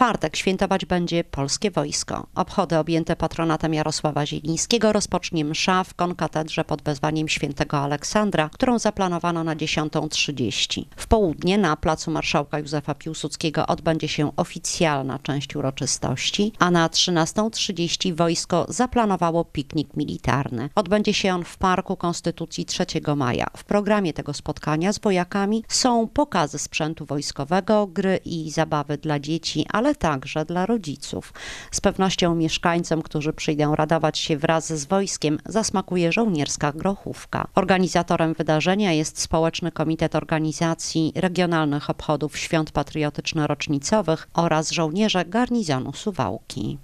czwartek świętować będzie polskie wojsko. Obchody objęte patronatem Jarosława Zielińskiego rozpocznie msza w konkatedrze pod wezwaniem świętego Aleksandra, którą zaplanowano na 10.30. W południe na placu marszałka Józefa Piłsudskiego odbędzie się oficjalna część uroczystości, a na 13.30 wojsko zaplanowało piknik militarny. Odbędzie się on w Parku Konstytucji 3 maja. W programie tego spotkania z wojakami są pokazy sprzętu wojskowego, gry i zabawy dla dzieci, ale ale także dla rodziców. Z pewnością mieszkańcom, którzy przyjdą radować się wraz z wojskiem, zasmakuje żołnierska grochówka. Organizatorem wydarzenia jest Społeczny Komitet Organizacji Regionalnych Obchodów Świąt Patriotyczno-Rocznicowych oraz żołnierze garnizonu Suwałki.